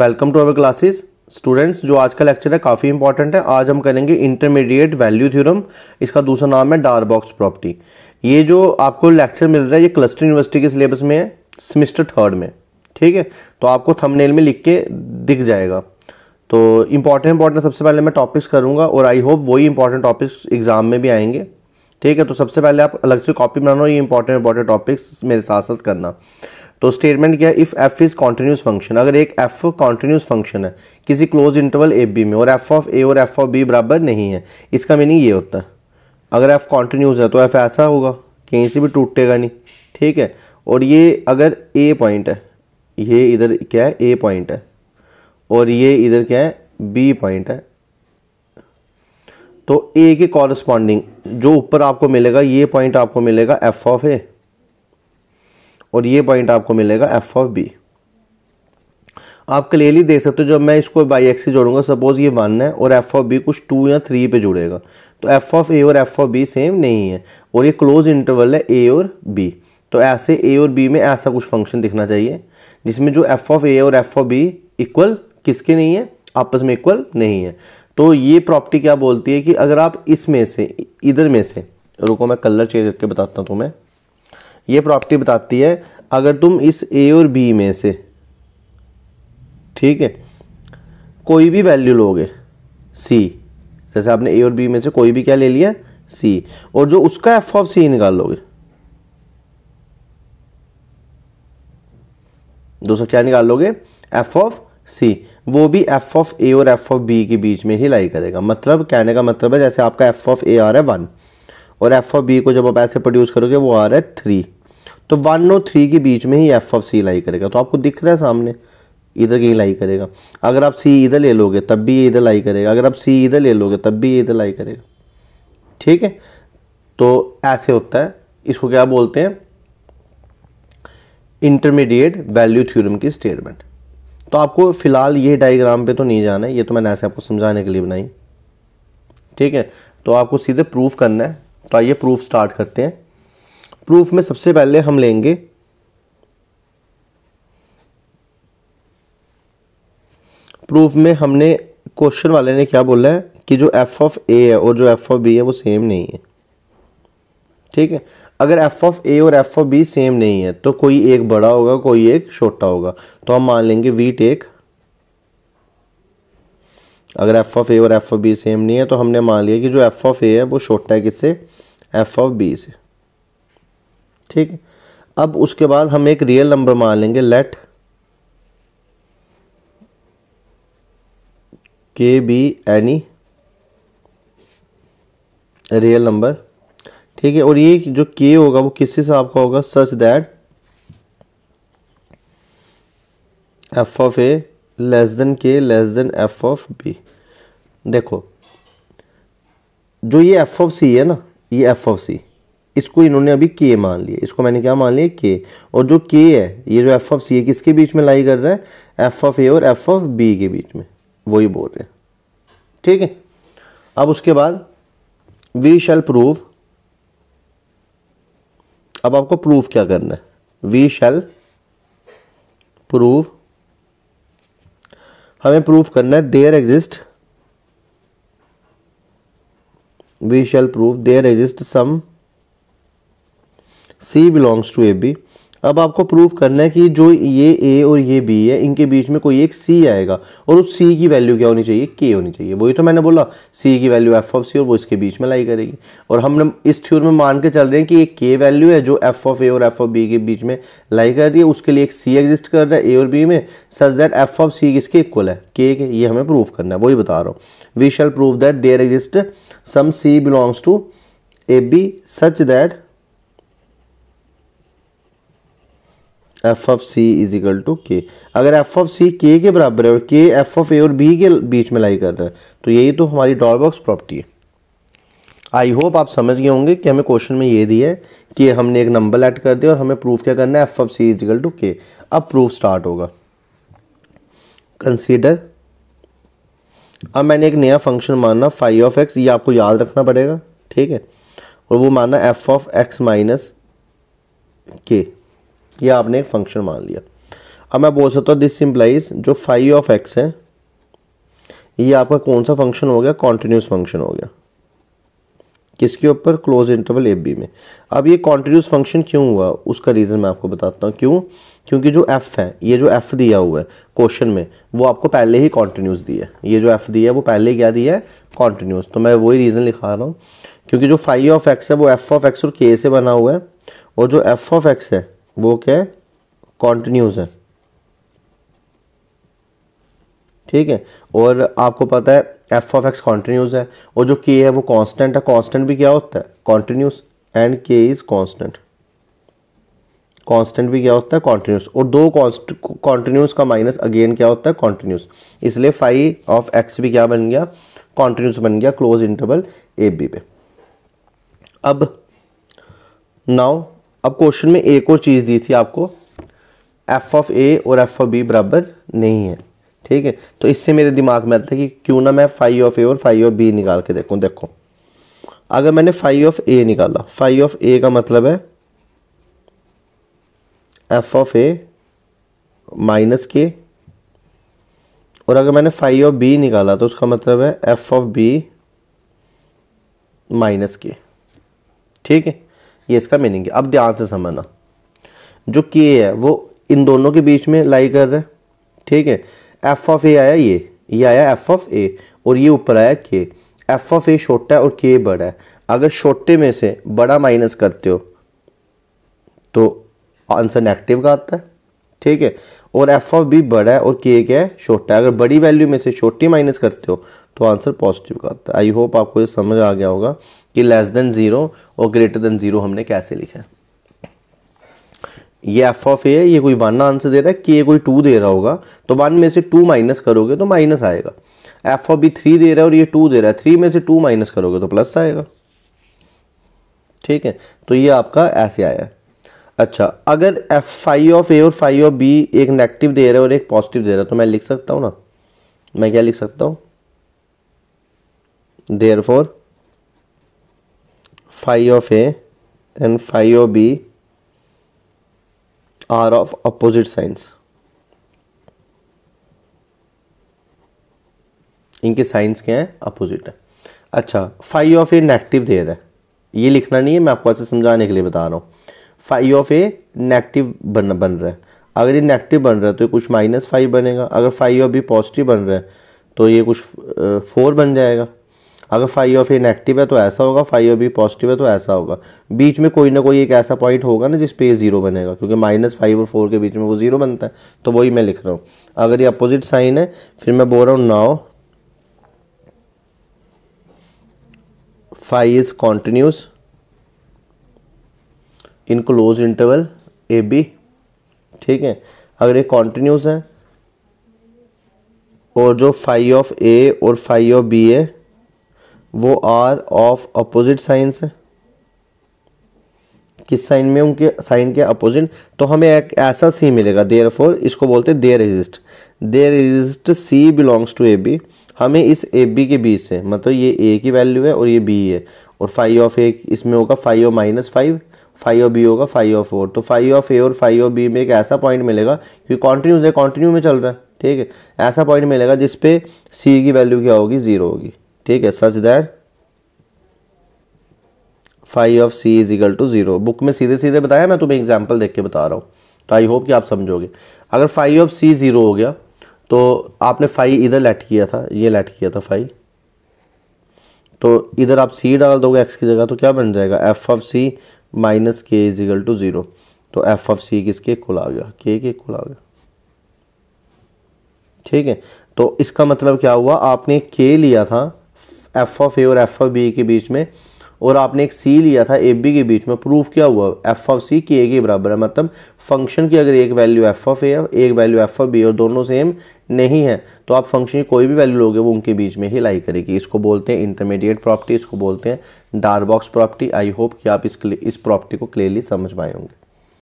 Welcome to our classes students जो आज का लेक्चर है काफ़ी इंपॉर्टेंट है आज हम करेंगे इंटरमीडिएट वैल्यू थ्योरम इसका दूसरा नाम है डार बॉक्स प्रॉपर्टी ये जो आपको लेक्चर मिल रहा है ये क्लस्टर यूनिवर्सिटी के सिलेबस में है सेमिस्टर थर्ड में ठीक है तो आपको थंबनेल में लिख के दिख जाएगा तो इंपॉर्टेंट इंपॉर्टेंट सबसे पहले मैं टॉपिक्स करूँगा और आई होप वही इंपॉर्टेंट टॉपिक्स एग्जाम में भी आएंगे ठीक है तो सबसे पहले आप अलग से कॉपी बनाना ये इंपॉर्टेंट इंपॉर्टेंट टॉपिक्स मेरे साथ साथ करना तो स्टेटमेंट क्या है if F is continuous function अगर एक एफ कॉन्टीन्यूस फंक्शन है किसी क्लोज इंटरवल ए बी में और एफ ऑफ ए और एफ ऑफ बी बराबर नहीं है इसका मीनिंग ये होता है अगर एफ कॉन्टीन्यूस है तो एफ ऐसा होगा कहीं से भी टूटेगा नहीं ठीक है और ये अगर ए पॉइंट है ये इधर क्या है ए पॉइंट है और ये इधर क्या है बी पॉइंट है तो ए के कॉरस्पॉन्डिंग जो ऊपर आपको मिलेगा ये पॉइंट आपको मिलेगा एफ ऑफ ए और ये पॉइंट आपको मिलेगा एफ ऑफ बी आप क्लियरली देख सकते हो जब मैं इसको बाई एक्स से जोड़ूंगा सपोज ये वन है और एफ ऑफ बी कुछ टू या थ्री पे जुड़ेगा तो एफ ऑफ ए और एफ ऑफ बी सेम नहीं है और ये क्लोज इंटरवल है ए और बी तो ऐसे ए और बी में ऐसा कुछ फंक्शन दिखना चाहिए जिसमें जो एफ ऑफ ए और एफ ऑफ बी इक्वल किसके नहीं है आपस में इक्वल नहीं है तो ये प्रॉपर्टी क्या बोलती है कि अगर आप इसमें से इधर में से रुको मैं कलर चेंज करके बताता हूँ तुम्हें ये प्रॉपर्टी बताती है अगर तुम इस ए और बी में से ठीक है कोई भी वैल्यू लोगे सी जैसे आपने ए और बी में से कोई भी क्या ले लिया सी और जो उसका एफ ऑफ सी निकाल लोगे दोस्तों क्या निकाल लोगे एफ ऑफ सी वो भी एफ ऑफ ए और एफ ऑफ बी के बीच में ही लाई करेगा मतलब कहने का मतलब है जैसे आपका एफ ऑफ ए आ रहा है वन और एफ ऑफ बी को जब आप ऐसे प्रोड्यूस करोगे वो आ रहा है थ्री तो वन और थ्री के बीच में ही एफ ऑफ सी लाई करेगा तो आपको दिख रहा है सामने इधर कहीं लाई करेगा अगर आप सी इधर ले लोगे तब भी ये इधर लाई करेगा अगर आप सी इधर ले लोगे तब भी ये इधर लाई करेगा ठीक है तो ऐसे होता है इसको क्या बोलते हैं इंटरमीडिएट वैल्यू थ्योरम की स्टेटमेंट तो आपको फिलहाल ये डायग्राम पे तो नहीं जाना है ये तो मैंने ऐसे आपको समझाने के लिए बनाई ठीक है तो आपको सीधे प्रूफ करना है तो आइए प्रूफ स्टार्ट करते हैं प्रूफ में सबसे पहले हम लेंगे प्रूफ में हमने क्वेश्चन वाले ने क्या बोला है कि जो एफ ऑफ ए है और जो एफ ऑफ बी है वो सेम नहीं है ठीक है अगर एफ ऑफ ए और एफ ऑफ बी सेम नहीं है तो कोई एक बड़ा होगा कोई एक छोटा होगा तो हम मान लेंगे वी टेक अगर एफ ऑफ ए और एफ ऑफ बी सेम नहीं है तो हमने मान लिया कि जो एफ ऑफ ए है वो छोटा है किससे एफ ऑफ बी से ठीक अब उसके बाद हम एक रियल नंबर मान लेंगे लेट के बी एनी रियल नंबर ठीक है और ये जो के होगा वो किस हिसाब का होगा such that F of A less than K less than F of B देखो जो ये एफ ऑफ सी है ना ये एफ ऑफ सी इसको इन्होंने अभी के मान लिया इसको मैंने क्या मान लिया के और जो के है ये जो एफ ऑफ सी है किसके बीच में लाई कर रहा है एफ ऑफ ए और एफ ऑफ बी के बीच में वही बोल रहे हैं ठीक है अब उसके बाद वी शैल प्रूव अब आपको प्रूफ क्या करना है वी शैल प्रूव हमें प्रूफ करना है there exist we shall prove there exist some C belongs to A B अब आपको प्रूव करना है कि जो ये ए और ये बी है इनके बीच में कोई एक सी आएगा और उस सी की वैल्यू क्या होनी चाहिए के होनी चाहिए वही तो मैंने बोला सी की वैल्यू एफ ऑफ सी और वो इसके बीच में लाई करेगी और हम इस थ्योर में मान के चल रहे हैं कि एक के वैल्यू है जो एफ ऑफ ए और एफ ऑफ बी के बीच में लाई कर रही है उसके लिए एक सी एग्जिस्ट कर रहा है ए और बी में such that F of C किसके इक्वल है के के ये हमें प्रूव करना है वही बता रहा हूँ we shall prove that there exist some C belongs to A B such that F of C is equal to K अगर एफ ऑफ सी के के बराबर है और के एफ ऑफ ए और बी के बीच में लाई कर रहा है तो यही तो हमारी डॉलबॉक्स प्रॉपर्टी है आई होप आप समझ गए होंगे कि हमें क्वेश्चन में ये दिया है कि हमने एक नंबर ऐड कर दिया और हमें प्रूफ क्या करना है F of C is equal to K अब प्रूफ स्टार्ट होगा कंसीडर अब मैंने एक नया फंक्शन माना फाइव ऑफ एक्स ये आपको याद रखना पड़ेगा ठीक है और वो माना एफ ऑफ एक्स माइनस के ये आपने एक फंक्शन मान लिया अब मैं बोल सकता हूँ दिस सिंप्लाइज जो फाइव ऑफ एक्स है ये आपका कौन सा फंक्शन हो गया कॉन्टीन्यूस फंक्शन हो गया किसके ऊपर क्लोज इंटरवल ए बी में अब ये कॉन्टीन्यूस फंक्शन क्यों हुआ उसका रीज़न मैं आपको बताता हूँ क्यों क्योंकि जो एफ़ है ये जो एफ़ दिया हुआ है क्वेश्चन में वो आपको पहले ही कॉन्टीन्यूस दिया है ये जो एफ़ दिया है वो पहले क्या दिया है कॉन्टीन्यूस तो मैं वही रीज़न लिखा रहा हूँ क्योंकि जो फाइव ऑफ एक्स है वो एफ ऑफ एक्स और के से बना हुआ है और जो एफ ऑफ एक्स है वो क्या है कॉन्टिन्यूस है ठीक है और आपको पता है एफ ऑफ एक्स कॉन्टिन्यूस है और जो के है वो कांस्टेंट है कांस्टेंट भी क्या होता है continuous and K is constant constant भी क्या होता है कॉन्टिन्यूस और दो कॉन्टिन्यूस का माइनस अगेन क्या होता है कॉन्टिन्यूस इसलिए फाइव ऑफ एक्स भी क्या बन गया कॉन्टिन्यूस बन गया क्लोज इंटरवल ए बी पे अब नाउ अब क्वेश्चन में एक और चीज़ दी थी आपको एफ ऑफ ए और एफ ऑफ बी बराबर नहीं है ठीक है तो इससे मेरे दिमाग में आता है कि क्यों ना मैं फाइव ऑफ ए और फाइव ऑफ बी निकाल के देखूँ देखो अगर मैंने फाइव ऑफ ए निकाला फाइव ऑफ ए का मतलब है एफ ऑफ ए माइनस के और अगर मैंने फाइव ऑफ बी निकाला तो उसका मतलब है एफ ऑफ बी माइनस के ठीक है ये इसका मीनिंग है अब ध्यान से समझना जो के है वो इन दोनों के बीच में लाई कर रहा है ठीक है एफ ऑफ ए आया ये ये आया एफ ऑफ ए और ये ऊपर आया के एफ ऑफ ए छोटा है और के बड़ा है अगर छोटे में से बड़ा माइनस करते हो तो आंसर नेगेटिव का आता है ठीक है और एफ ऑफ बी बड़ा है और के क्या है छोटा है अगर बड़ी वैल्यू में से छोटी माइनस करते हो तो आंसर पॉजिटिव का आता है आई होप आपको ये समझ आ गया होगा कि लेस देन ज़ीरो और ग्रेटर देन ज़ीरो हमने कैसे लिखा है ये एफ ऑफ ए है ये कोई वन आंसर दे रहा है के कोई टू दे रहा होगा तो वन में से टू माइनस करोगे तो माइनस आएगा एफ ऑफ बी थ्री दे रहा है और ये टू दे रहा है थ्री में से टू माइनस करोगे तो प्लस आएगा ठीक है तो ये आपका ऐसे आया अच्छा अगर एफ फाइव ऑफ ए और फाइव ऑफ बी एक नेगेटिव दे रहा है और एक पॉजिटिव दे रहा है तो मैं लिख सकता हूँ ना मैं क्या लिख सकता हूँ therefore phi of A and phi of B are of opposite signs. इनके साइंस क्या है अपोजिट है अच्छा फाइव ऑफ ए नेगेटिव दे रहा है ये लिखना नहीं है मैं आपको ऐसे समझाने के लिए बता रहा हूँ फाइव ऑफ ए नेगेटिव बन बन रहा है अगर ये नेगेटिव बन रहा है तो ये कुछ माइनस फाइव बनेगा अगर फाइव ऑफ बी पॉजिटिव बन रहा है तो ये कुछ फोर बन जाएगा अगर फाइव ऑफ ए नेगेटिव है तो ऐसा होगा फाइव ऑफ बी पॉजिटिव है तो ऐसा होगा बीच में कोई ना कोई एक ऐसा पॉइंट होगा ना जिस पे ये जीरो बनेगा क्योंकि माइनस फाइव और फोर के बीच में वो जीरो बनता है तो वही मैं लिख रहा हूँ अगर ये अपोजिट साइन है फिर मैं बोल रहा हूँ now phi is continuous in closed interval A B ठीक है अगर ये कॉन्टिन्यूस है और जो फाइव ऑफ ए और फाइव ऑफ बी है वो आर ऑफ अपोजिट साइंस है किस साइन में उनके साइन के अपोजिट तो हमें एक ऐसा सी मिलेगा देयर फोर इसको बोलते हैं there exist there exist C belongs to A B हमें इस ए बी के बीच से मतलब ये ए की वैल्यू है और ये बी है और फाइव ऑफ ए इसमें होगा phi of minus phi phi of B होगा फाइव ऑफ फोर तो फाइव ऑफ ए और फाइव ऑफ बी में एक ऐसा पॉइंट मिलेगा क्योंकि कॉन्टिन्यूज है कॉन्टिन्यू में चल रहा है ठीक है ऐसा पॉइंट मिलेगा जिसपे सी की वैल्यू क्या होगी ज़ीरो होगी ठीक है such that phi of C is equal to zero book में सीधे सीधे बताया मैं तुम्हें एग्जाम्पल देख के बता रहा हूँ तो आई होप कि आप समझोगे अगर फाइव ऑफ सी ज़ीरो हो गया तो आपने फाइव इधर लेट किया था ये लेट किया था फाइव तो इधर आप सी डाल दोगे एक्स की जगह तो क्या बन जाएगा F of C minus K is equal to zero तो एफ ऑफ सी किसके इक्वल आ गया के के इक्वल आ गया ठीक है तो इसका मतलब क्या हुआ आपने के लिया था एफ ऑफ ए और एफ ऑफ बी के बीच में और आपने एक सी लिया था ए बी के बीच में प्रूफ क्या हुआ एफ ऑफ सी के ए के बराबर है मतलब फंक्शन की अगर एक वैल्यू एफ ऑफ ए है एक वैल्यू एफ ऑफ बी और दोनों सेम नहीं है तो आप फंक्शन की कोई भी वैल्यू लोगे वो उनके बीच में ही लाई करेगी इसको बोलते हैं इंटरमीडिएट प्रॉपर्टी इसको बोलते हैं बॉक्स प्रॉपर्टी आई होप कि आप इस इस प्रॉपर्टी को क्लियरली समझ पाए होंगे